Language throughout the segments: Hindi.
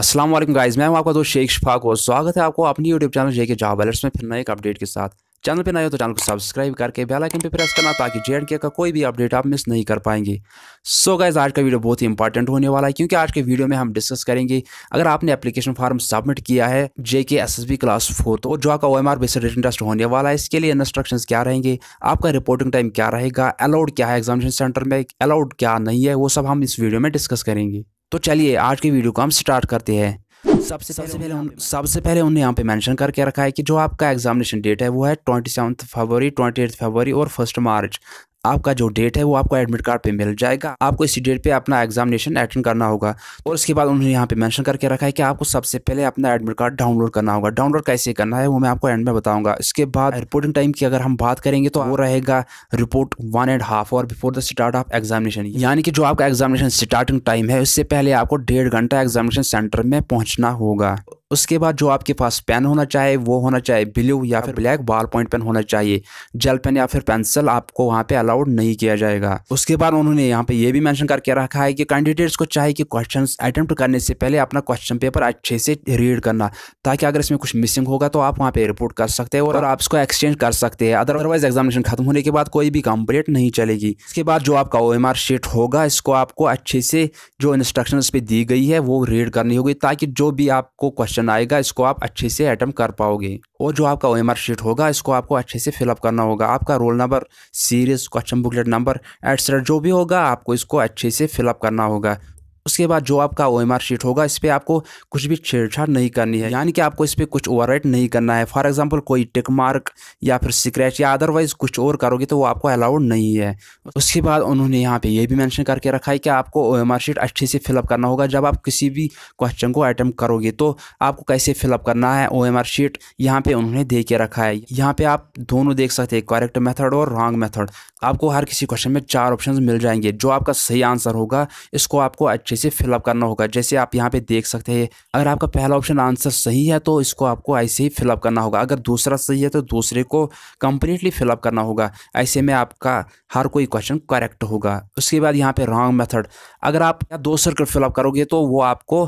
अस्सलाम वालेकुम मैं हूं आपका दोस्त शेख शफाक और स्वागत है आपको अपनी यूट्यूब चैनल के जॉब अलर्ट्स में फिर नए एक अपडेट के साथ चैनल पे नए हो तो चैनल को सब्सक्राइब करके बेल आइकन पे प्रेस करना ताकि जे एंड के का कोई भी अपडेट आप मिस नहीं कर पाएंगे सो so गाइज आज का वीडियो बहुत ही इंपॉर्टेंट होने वाला है क्योंकि आज के वीडियो में हम डिस्कस करेंगे अगर आपने एप्लीकेशन फॉर्म सबमिट किया है J K S S B class four तो जो आपका O M R base written test होने वाला है इसके लिए इंस्ट्रक्शन क्या रहेंगे आपका रिपोर्टिंग टाइम क्या रहेगा अलाउड क्या है एग्जामिनेशन सेंटर में अलाउड क्या नहीं है वो सब हम इस वीडियो में डिस्कस करेंगे तो चलिए आज की वीडियो को हम स्टार्ट करते हैं सबसे सबसे पहले उन सबसे पहले उन्हें यहाँ पे मेंशन करके रखा है कि जो आपका एग्जामिनेशन डेट है वो है twenty seventh February twenty eight February और फर्स्ट मार्च आपका जो डेट है वो आपको एडमिट कार्ड पे मिल जाएगा आपको इसी डेट पे अपना एग्जामिनेशन अटेंड करना होगा और उसके बाद उन्होंने यहाँ पे मेंशन करके रखा है कि आपको सबसे पहले अपना एडमिट कार्ड डाउनलोड करना होगा डाउनलोड कैसे करना है वो मैं आपको एंड में बताऊंगा इसके बाद रिपोर्टिंग टाइम की अगर हम बात करेंगे तो वो रहेगा रिपोर्ट वन एंड हाफ और before the start of examination यानी कि जो आपका एग्जामिनेशन स्टार्टिंग टाइम है उससे पहले आपको डेढ़ घंटा एग्जामिनेशन सेंटर में पहुंचना होगा उसके बाद जो आपके पास पेन होना चाहिए वो होना चाहिए ब्लू या फिर ब्लैक बॉल पॉइंट पेन होना चाहिए जेल पेन या फिर पेंसिल आपको वहाँ पे अलाउड नहीं किया जाएगा उसके बाद उन्होंने यहाँ पे ये भी मेंशन करके रखा है कि कैंडिडेट्स को चाहिए कि क्वेश्चन अटैम्प्ट करने से पहले अपना क्वेश्चन पेपर अच्छे से रीड करना ताकि अगर इसमें कुछ मिसिंग होगा तो आप वहाँ पे रिपोर्ट कर सकते हैं और हाँ। आप इसको एक्सचेंज कर सकते हैं अदरवाइज एग्जामिनेशन खत्म होने के बाद कोई भी कंप्लीट नहीं चलेगी इसके बाद जो आपका ओ शीट होगा इसको आपको अच्छे से जो इंस्ट्रक्शन पे दी गई है वो रीड करनी होगी ताकि जो भी आपको क्वेश्चन क्वेश्चन आएगा इसको आप अच्छे से अटैम्प्ट कर पाओगे और जो आपका ओ शीट होगा इसको आपको अच्छे से फिलअप करना होगा आपका roll number series question booklet number etcetera जो भी होगा आपको इसको अच्छे से फिलअप करना होगा उसके बाद जो आपका ओ एम आर शीट होगा इस पर आपको कुछ भी छेड़छाड़ नहीं करनी है यानी कि आपको इस पर कुछ ओवर नहीं करना है फॉर एग्जाम्पल कोई टिक मार्क या फिर स्क्रैच या अदरवाइज कुछ और करोगे तो वो आपको अलाउड नहीं है उसके बाद उन्होंने यहाँ पे ये भी मैंशन करके रखा है कि आपको ओ एम आर शीट अच्छे से फिलअप करना होगा जब आप किसी भी क्वेश्चन को अटैम्प्ट करोगे तो आपको कैसे फिलअप करना है ओ एम आर शीट यहाँ पे उन्होंने दे के रखा है यहाँ पे आप दोनों देख सकते हैं करेक्ट मेथड और रॉन्ग मैथड आपको हर किसी क्वेश्चन में चार ऑप्शन मिल जाएंगे जो आपका सही आंसर होगा इसको आपको अच्छे से फिलअप करना होगा जैसे आप यहाँ पे देख सकते हैं अगर आपका पहला ऑप्शन आंसर सही है तो इसको आपको ऐसे ही फिलअप करना होगा अगर दूसरा सही है तो दूसरे को कंप्लीटली फिलअप करना होगा ऐसे में आपका हर कोई क्वेश्चन करेक्ट होगा उसके बाद यहाँ पे रॉन्ग मेथड अगर आप दो सर्कल फिलअप करोगे तो वो आपको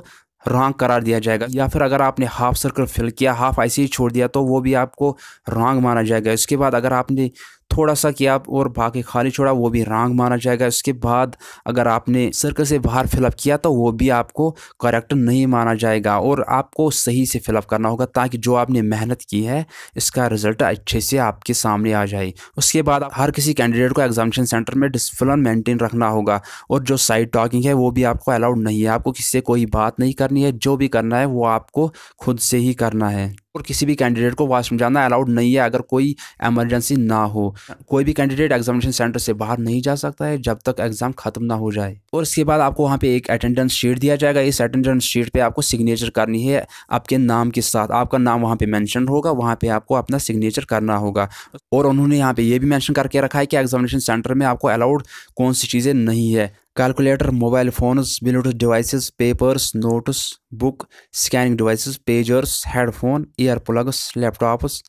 रॉन्ग करार दिया जाएगा या फिर अगर आपने हाफ सर्कल फिल किया हाफ ऐसे ही छोड़ दिया तो वो भी आपको रॉन्ग माना जाएगा इसके बाद अगर आपने थोड़ा सा कि आप और भाग के खाली छोड़ा वो भी रॉन्ग माना जाएगा उसके बाद अगर आपने सर्कल से बाहर फिलअप किया तो वो भी आपको करेक्ट नहीं माना जाएगा और आपको सही से फिलअप करना होगा ताकि जो आपने मेहनत की है इसका रिजल्ट अच्छे से आपके सामने आ जाए उसके बाद हर किसी कैंडिडेट को एग्जामिनेशन सेंटर में डिसिप्लिन मेंटेन रखना होगा और जो साइड टॉकिंग है वो भी आपको अलाउड नहीं है आपको किसी से कोई बात नहीं करनी है जो भी करना है वो आपको खुद से ही करना है और किसी भी कैंडिडेट को वाशरूम जाना अलाउड नहीं है अगर कोई एमरजेंसी ना हो कोई भी कैंडिडेट एग्जामिनेशन सेंटर से बाहर नहीं जा सकता है जब तक एग्जाम खत्म ना हो जाए और इसके बाद आपको वहाँ पे एक अटेंडेंस शीट दिया जाएगा इस अटेंडेंस शीट पे आपको सिग्नेचर करनी है आपके नाम के साथ आपका नाम वहाँ पे मैंशन होगा वहाँ पे आपको अपना सिग्नेचर करना होगा और उन्होंने यहाँ पे ये भी मैंशन करके रखा है कि एग्जामिनेशन सेंटर में आपको अलाउड कौन सी चीज़ें नहीं है calculator mobile phones Bluetooth devices papers notes book scanning devices pagers headphone ear plugs laptops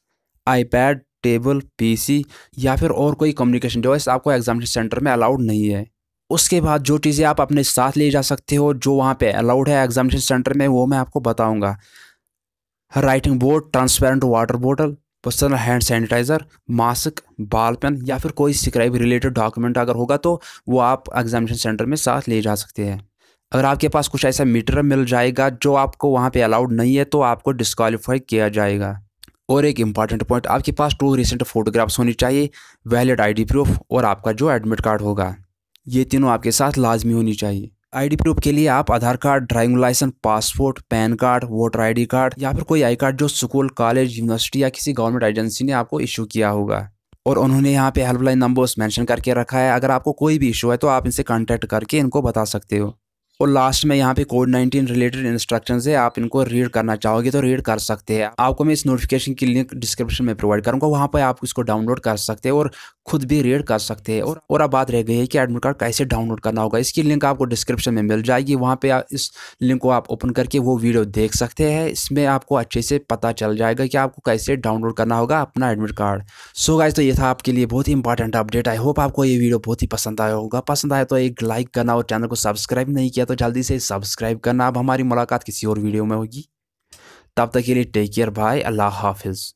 iPad tablet PC या फिर और कोई कम्युनिकेशन डिवाइस आपको एग्जामिनेशन सेंटर में अलाउड नहीं है उसके बाद जो चीज़ें आप अपने साथ ले जा सकते हो जो वहाँ पे अलाउड है एग्जामिनेशन सेंटर में वो मैं आपको बताऊँगा writing board transparent water bottle personal hand sanitiser mask ball pen या फिर कोई सिक्राइब रिलेटेड डॉक्यूमेंट अगर होगा तो वो आप एग्जामिनेशन सेंटर में साथ ले जा सकते हैं अगर आपके पास कुछ ऐसा मीटर मिल जाएगा जो आपको वहाँ पे अलाउड नहीं है तो आपको डिस्कालीफाई किया जाएगा और एक इम्पॉर्टेंट पॉइंट आपके पास टू रिसेंट फोटोग्राफ्स होनी चाहिए वैलिड आईडी प्रूफ और आपका जो एडमिट कार्ड होगा ये तीनों आपके साथ लाजमी होनी चाहिए आईडी प्रूफ के लिए आप Aadhaar card driving licence passport PAN card voter ID card या फिर कोई आई कार्ड जो स्कूल कॉलेज यूनिवर्सिटी या किसी गवर्नमेंट एजेंसी ने आपको इशू किया होगा और उन्होंने यहाँ पे हेल्पलाइन नंबर्स मेंशन करके रखा है अगर आपको कोई भी इशू है तो आप इनसे कॉन्टैक्ट करके इनको बता सकते हो और लास्ट में यहाँ पे कोविड नाइन्टीन रिलेटेड इंस्ट्रक्शन है आप इनको रीड करना चाहोगे तो रीड कर सकते हैं आपको मैं इस नोटिफिकेशन की लिंक डिस्क्रिप्शन में प्रोवाइड करूँगा वहाँ पर आप इसको डाउनलोड कर सकते हो और खुद भी रेड कर सकते हैं और और अब बात रह गई है कि एडमिट कार्ड कैसे डाउनलोड करना होगा इसकी लिंक आपको डिस्क्रिप्शन में मिल जाएगी वहाँ पे आप इस लिंक को आप ओपन करके वो वीडियो देख सकते हैं इसमें आपको अच्छे से पता चल जाएगा कि आपको कैसे डाउनलोड करना होगा अपना एडमिट कार्ड सो गाइज तो ये था आपके लिए बहुत ही इंपॉर्टेंट अपडेट आई होप आपको ये वीडियो बहुत ही पसंद आया होगा पसंद आया तो एक लाइक करना और चैनल को सब्सक्राइब नहीं किया तो जल्दी से सब्सक्राइब करना अब हमारी मुलाकात किसी और वीडियो में होगी तब तक के लिए टेक केयर भाई अल्लाह हाफिज़